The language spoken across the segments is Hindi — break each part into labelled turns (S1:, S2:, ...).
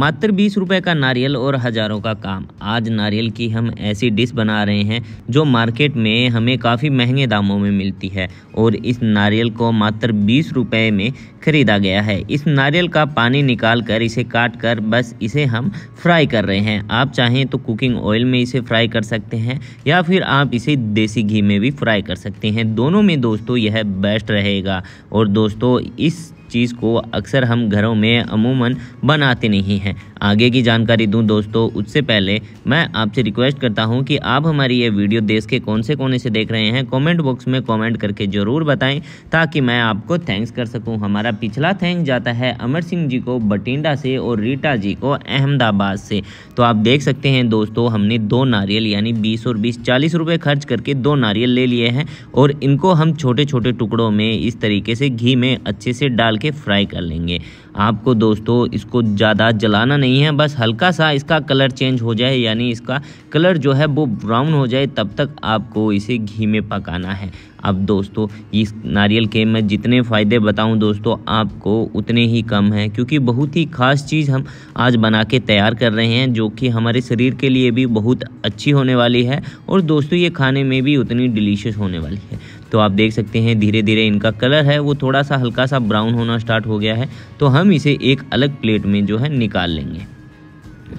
S1: मात्र बीस रुपए का नारियल और हज़ारों का काम आज नारियल की हम ऐसी डिश बना रहे हैं जो मार्केट में हमें काफ़ी महंगे दामों में मिलती है और इस नारियल को मात्र बीस रुपए में ख़रीदा गया है इस नारियल का पानी निकाल कर इसे काट कर बस इसे हम फ्राई कर रहे हैं आप चाहें तो कुकिंग ऑयल में इसे फ्राई कर सकते हैं या फिर आप इसे देसी घी में भी फ्राई कर सकते हैं दोनों में दोस्तों यह बेस्ट रहेगा और दोस्तों इस चीज़ को अक्सर हम घरों में अमूमन बनाते नहीं हैं आगे की जानकारी दूं दोस्तों उससे पहले मैं आपसे रिक्वेस्ट करता हूं कि आप हमारी ये वीडियो देश के कौन से कोने से देख रहे हैं कमेंट बॉक्स में कमेंट करके ज़रूर बताएं ताकि मैं आपको थैंक्स कर सकूं हमारा पिछला थैंक्स जाता है अमर सिंह जी को बठिंडा से और रीटा जी को अहमदाबाद से तो आप देख सकते हैं दोस्तों हमने दो नारियल यानी बीस और बीस चालीस रुपये खर्च करके दो नारियल ले लिए हैं और इनको हम छोटे छोटे टुकड़ों में इस तरीके से घी में अच्छे से डाल के फ्राई कर लेंगे आपको दोस्तों इसको ज़्यादा जलाना नहीं है बस हल्का सा इसका कलर चेंज हो जाए यानी इसका कलर जो है वो ब्राउन हो जाए तब तक आपको इसे घी में पकाना है अब दोस्तों इस नारियल के मैं जितने फ़ायदे बताऊं दोस्तों आपको उतने ही कम हैं क्योंकि बहुत ही ख़ास चीज़ हम आज बना के तैयार कर रहे हैं जो कि हमारे शरीर के लिए भी बहुत अच्छी होने वाली है और दोस्तों ये खाने में भी उतनी डिलीशियस होने वाली है तो आप देख सकते हैं धीरे धीरे इनका कलर है वो थोड़ा सा हल्का सा ब्राउन होना स्टार्ट हो गया है तो हम इसे एक अलग प्लेट में जो है निकाल लेंगे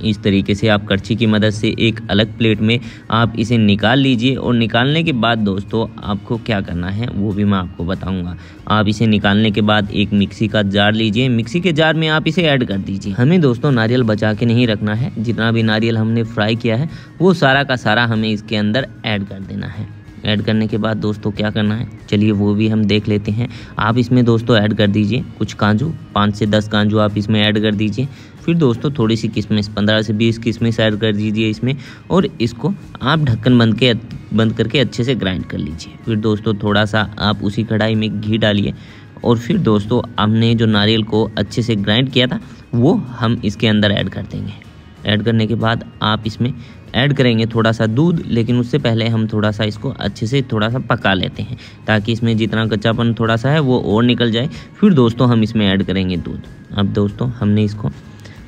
S1: इस तरीके से आप करछी की मदद से एक अलग प्लेट में आप इसे निकाल लीजिए और निकालने के बाद दोस्तों आपको क्या करना है वो भी मैं आपको बताऊंगा आप इसे निकालने के बाद एक मिक्सी का जार लीजिए मिक्सी के जार में आप इसे ऐड कर दीजिए हमें दोस्तों नारियल बचा के नहीं रखना है जितना भी नारियल हमने फ्राई किया है वो सारा का सारा हमें इसके अंदर ऐड कर देना है ऐड करने के बाद दोस्तों क्या करना है चलिए वो भी हम देख लेते हैं आप इसमें दोस्तों ऐड कर दीजिए कुछ काजू पाँच से दस काजू आप इसमें ऐड कर दीजिए फिर दोस्तों थोड़ी सी किशमिश पंद्रह से बीस किशमिश ऐड कर दीजिए इसमें और इसको आप ढक्कन बंद के बंद करके अच्छे से ग्राइंड कर लीजिए फिर दोस्तों थोड़ा सा आप उसी कढ़ाई में घी डालिए और फिर दोस्तों हमने जो नारियल को अच्छे से ग्राइंड किया था वो हम इसके अंदर ऐड कर देंगे ऐड करने के बाद आप इसमें ऐड करेंगे थोड़ा सा दूध लेकिन उससे पहले हम थोड़ा सा इसको अच्छे से थोड़ा सा पका लेते हैं ताकि इसमें जितना कच्चापन थोड़ा सा है वो और निकल जाए फिर दोस्तों हम इसमें ऐड करेंगे दूध अब दोस्तों हमने इसको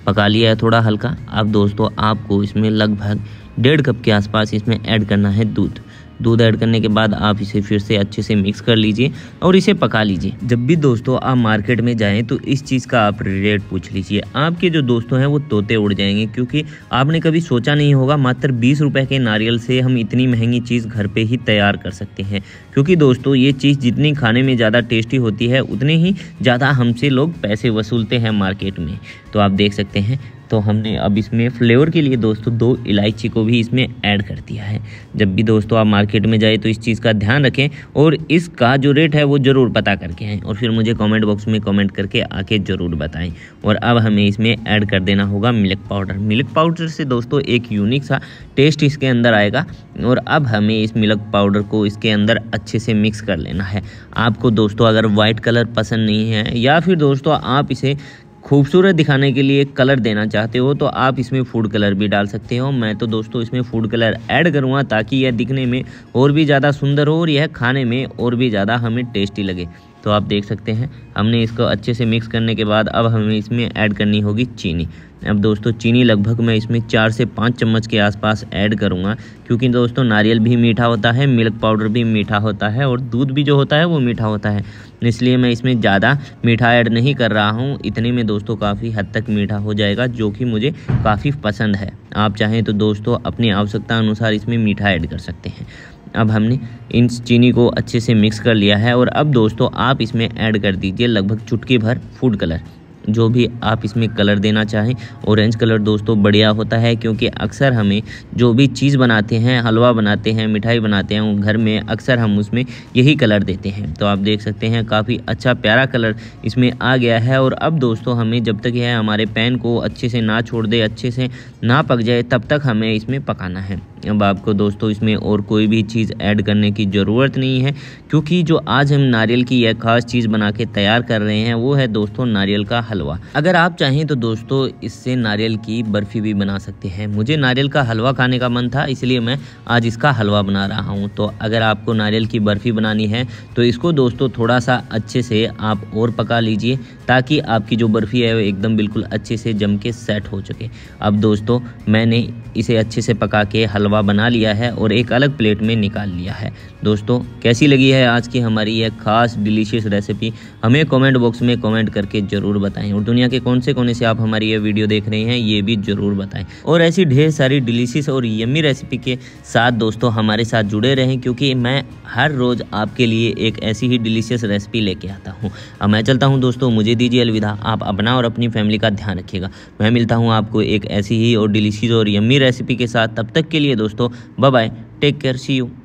S1: पका लिया है थोड़ा हल्का अब दोस्तों आपको इसमें लगभग डेढ़ कप के आसपास इसमें ऐड करना है दूध दूध ऐड करने के बाद आप इसे फिर से अच्छे से मिक्स कर लीजिए और इसे पका लीजिए जब भी दोस्तों आप मार्केट में जाएँ तो इस चीज़ का आप रेट पूछ लीजिए आपके जो दोस्तों हैं वो तोते उड़ जाएंगे क्योंकि आपने कभी सोचा नहीं होगा मात्र बीस रुपये के नारियल से हम इतनी महंगी चीज़ घर पर ही तैयार कर सकते हैं क्योंकि दोस्तों ये चीज़ जितनी खाने में ज़्यादा टेस्टी होती है उतने ही ज़्यादा हमसे लोग पैसे वसूलते हैं मार्केट में तो आप देख सकते हैं तो हमने अब इसमें फ्लेवर के लिए दोस्तों दो इलायची को भी इसमें ऐड कर दिया है जब भी दोस्तों आप मार्केट में जाए तो इस चीज़ का ध्यान रखें और इसका जो रेट है वो ज़रूर पता करके आएँ और फिर मुझे कमेंट बॉक्स में कमेंट करके आके ज़रूर बताएं और अब हमें इसमें ऐड कर देना होगा मिल्क पाउडर मिल्क पाउडर से दोस्तों एक यूनिक सा टेस्ट इसके अंदर आएगा और अब हमें इस मिल्क पाउडर को इसके अंदर अच्छे से मिक्स कर लेना है आपको दोस्तों अगर वाइट कलर पसंद नहीं है या फिर दोस्तों आप इसे खूबसूरत दिखाने के लिए कलर देना चाहते हो तो आप इसमें फूड कलर भी डाल सकते हो मैं तो दोस्तों इसमें फूड कलर ऐड करूँगा ताकि यह दिखने में और भी ज़्यादा सुंदर हो और यह खाने में और भी ज़्यादा हमें टेस्टी लगे तो आप देख सकते हैं हमने इसको अच्छे से मिक्स करने के बाद अब हमें इसमें ऐड करनी होगी चीनी अब दोस्तों चीनी लगभग मैं इसमें चार से पाँच चम्मच के आसपास ऐड करूँगा क्योंकि दोस्तों नारियल भी मीठा होता है मिल्क पाउडर भी मीठा होता है और दूध भी जो होता है वो मीठा होता है इसलिए मैं इसमें ज़्यादा मीठा ऐड नहीं कर रहा हूँ इतने में दोस्तों काफ़ी हद तक मीठा हो जाएगा जो कि मुझे काफ़ी पसंद है आप चाहें तो दोस्तों अपनी आवश्यकता अनुसार इसमें मीठा ऐड कर सकते हैं अब हमने इन चीनी को अच्छे से मिक्स कर लिया है और अब दोस्तों आप इसमें ऐड कर दीजिए लगभग चुटकी भर फूड कलर जो भी आप इसमें कलर देना चाहें ऑरेंज कलर दोस्तों बढ़िया होता है क्योंकि अक्सर हमें जो भी चीज़ बनाते हैं हलवा बनाते हैं मिठाई बनाते हैं घर में अक्सर हम उसमें यही कलर देते हैं तो आप देख सकते हैं काफ़ी अच्छा प्यारा कलर इसमें आ गया है और अब दोस्तों हमें जब तक यह हमारे पैन को अच्छे से ना छोड़ दे अच्छे से ना पक जाए तब तक हमें इसमें पकाना है अब आपको दोस्तों इसमें और कोई भी चीज़ ऐड करने की ज़रूरत नहीं है क्योंकि जो आज हम नारियल की यह खास चीज़ बना के तैयार कर रहे हैं वो है दोस्तों नारियल का हलवा अगर आप चाहें तो दोस्तों इससे नारियल की बर्फ़ी भी बना सकते हैं मुझे नारियल का हलवा खाने का मन था इसलिए मैं आज इसका हलवा बना रहा हूँ तो अगर आपको नारियल की बर्फ़ी बनानी है तो इसको दोस्तों थोड़ा सा अच्छे से आप और पका लीजिए ताकि आपकी जो बर्फ़ी है वो एकदम बिल्कुल अच्छे से जम के सेट हो चुके अब दोस्तों मैंने इसे अच्छे से पका के हलवा हलवा बना लिया है और एक अलग प्लेट में निकाल लिया है दोस्तों कैसी लगी है आज की हमारी यह खास डिलीशियस रेसिपी हमें कमेंट बॉक्स में कमेंट करके ज़रूर बताएं और दुनिया के कौन से कोने से आप हमारी यह वीडियो देख रहे हैं ये भी ज़रूर बताएं और ऐसी ढेर सारी डिलीशियस और यमी रेसिपी के साथ दोस्तों हमारे साथ जुड़े रहें क्योंकि मैं हर रोज़ आपके लिए एक ऐसी ही डिलीशियस रेसिपी लेके आता हूँ अब मैं चलता हूँ दोस्तों मुझे दीजिए अलविदा आप अपना और अपनी फैमिली का ध्यान रखिएगा मैं मिलता हूँ आपको एक ऐसी ही और डिलीशियस और यमी रेसिपी के साथ तब तक के लिए दोस्तों bye take care see you